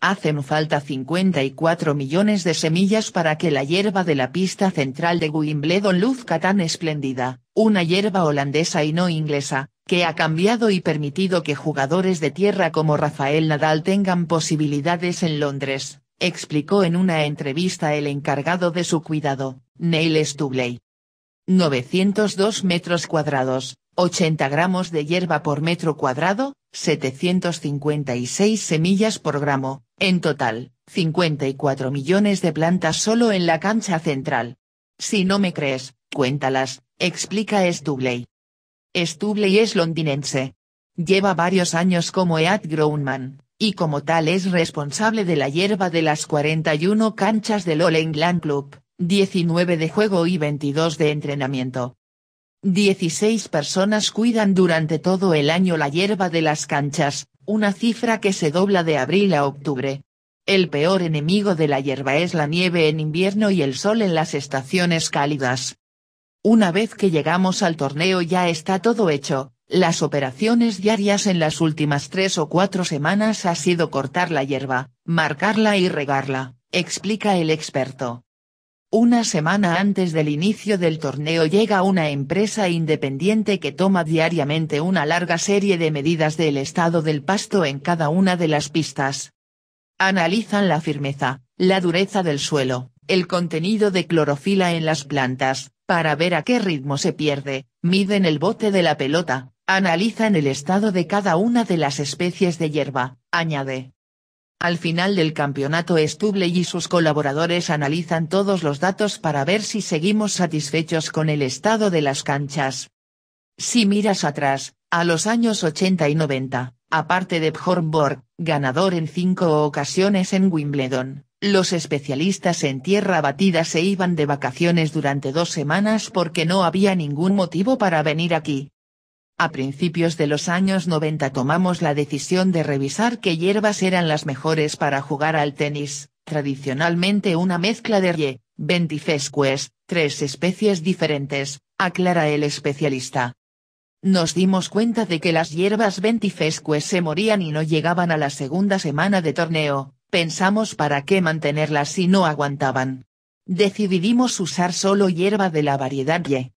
Hacen falta 54 millones de semillas para que la hierba de la pista central de Wimbledon luzca tan espléndida, una hierba holandesa y no inglesa, que ha cambiado y permitido que jugadores de tierra como Rafael Nadal tengan posibilidades en Londres, explicó en una entrevista el encargado de su cuidado, Neil Stubley. 902 metros cuadrados, 80 gramos de hierba por metro cuadrado, 756 semillas por gramo, en total, 54 millones de plantas solo en la cancha central. Si no me crees, cuéntalas, explica Stubley. Stubley es londinense. Lleva varios años como Ed Grownman, y como tal es responsable de la hierba de las 41 canchas del All England Club, 19 de juego y 22 de entrenamiento. 16 personas cuidan durante todo el año la hierba de las canchas, una cifra que se dobla de abril a octubre. El peor enemigo de la hierba es la nieve en invierno y el sol en las estaciones cálidas. Una vez que llegamos al torneo ya está todo hecho, las operaciones diarias en las últimas tres o cuatro semanas ha sido cortar la hierba, marcarla y regarla, explica el experto. Una semana antes del inicio del torneo llega una empresa independiente que toma diariamente una larga serie de medidas del estado del pasto en cada una de las pistas. Analizan la firmeza, la dureza del suelo, el contenido de clorofila en las plantas, para ver a qué ritmo se pierde, miden el bote de la pelota, analizan el estado de cada una de las especies de hierba, añade. Al final del campeonato Stubble y sus colaboradores analizan todos los datos para ver si seguimos satisfechos con el estado de las canchas. Si miras atrás, a los años 80 y 90, aparte de Borg, ganador en cinco ocasiones en Wimbledon, los especialistas en tierra batida se iban de vacaciones durante dos semanas porque no había ningún motivo para venir aquí. A principios de los años 90 tomamos la decisión de revisar qué hierbas eran las mejores para jugar al tenis, tradicionalmente una mezcla de rye, ventifesques, tres especies diferentes, aclara el especialista. Nos dimos cuenta de que las hierbas ventifescues se morían y no llegaban a la segunda semana de torneo, pensamos para qué mantenerlas si no aguantaban. Decidimos usar solo hierba de la variedad Y.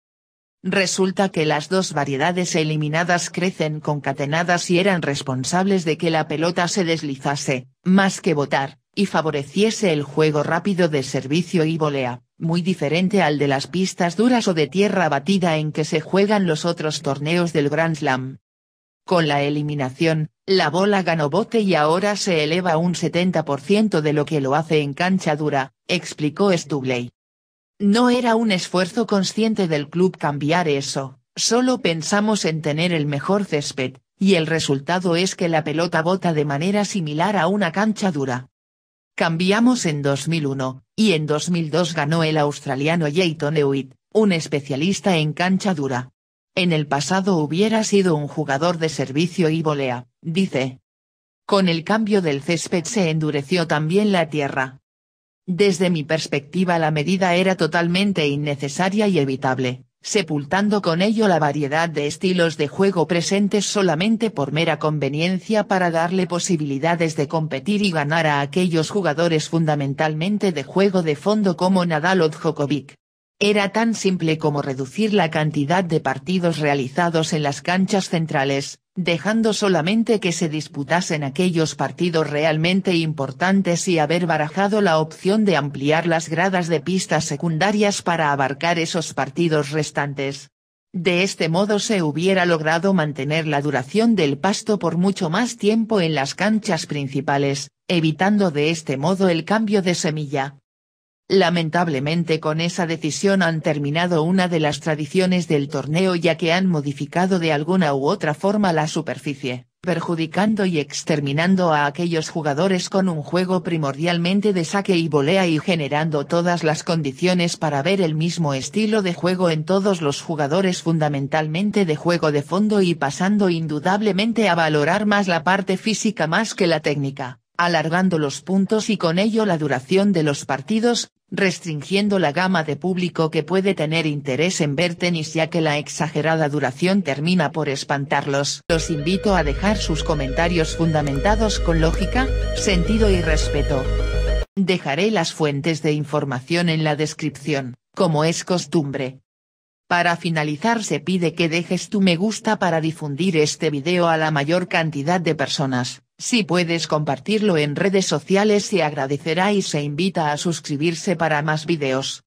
Resulta que las dos variedades eliminadas crecen concatenadas y eran responsables de que la pelota se deslizase, más que botar, y favoreciese el juego rápido de servicio y volea, muy diferente al de las pistas duras o de tierra batida en que se juegan los otros torneos del Grand Slam. Con la eliminación, la bola ganó bote y ahora se eleva un 70% de lo que lo hace en cancha dura, explicó Stubley. No era un esfuerzo consciente del club cambiar eso, solo pensamos en tener el mejor césped, y el resultado es que la pelota bota de manera similar a una cancha dura. Cambiamos en 2001, y en 2002 ganó el australiano Jayton Hewitt, un especialista en cancha dura. En el pasado hubiera sido un jugador de servicio y volea, dice. Con el cambio del césped se endureció también la tierra, desde mi perspectiva la medida era totalmente innecesaria y evitable, sepultando con ello la variedad de estilos de juego presentes solamente por mera conveniencia para darle posibilidades de competir y ganar a aquellos jugadores fundamentalmente de juego de fondo como Nadal o Djokovic. Era tan simple como reducir la cantidad de partidos realizados en las canchas centrales, dejando solamente que se disputasen aquellos partidos realmente importantes y haber barajado la opción de ampliar las gradas de pistas secundarias para abarcar esos partidos restantes. De este modo se hubiera logrado mantener la duración del pasto por mucho más tiempo en las canchas principales, evitando de este modo el cambio de semilla. Lamentablemente con esa decisión han terminado una de las tradiciones del torneo ya que han modificado de alguna u otra forma la superficie, perjudicando y exterminando a aquellos jugadores con un juego primordialmente de saque y volea y generando todas las condiciones para ver el mismo estilo de juego en todos los jugadores fundamentalmente de juego de fondo y pasando indudablemente a valorar más la parte física más que la técnica alargando los puntos y con ello la duración de los partidos, restringiendo la gama de público que puede tener interés en ver tenis ya que la exagerada duración termina por espantarlos. Los invito a dejar sus comentarios fundamentados con lógica, sentido y respeto. Dejaré las fuentes de información en la descripción, como es costumbre. Para finalizar se pide que dejes tu me gusta para difundir este video a la mayor cantidad de personas. Si puedes compartirlo en redes sociales se agradecerá y se invita a suscribirse para más videos.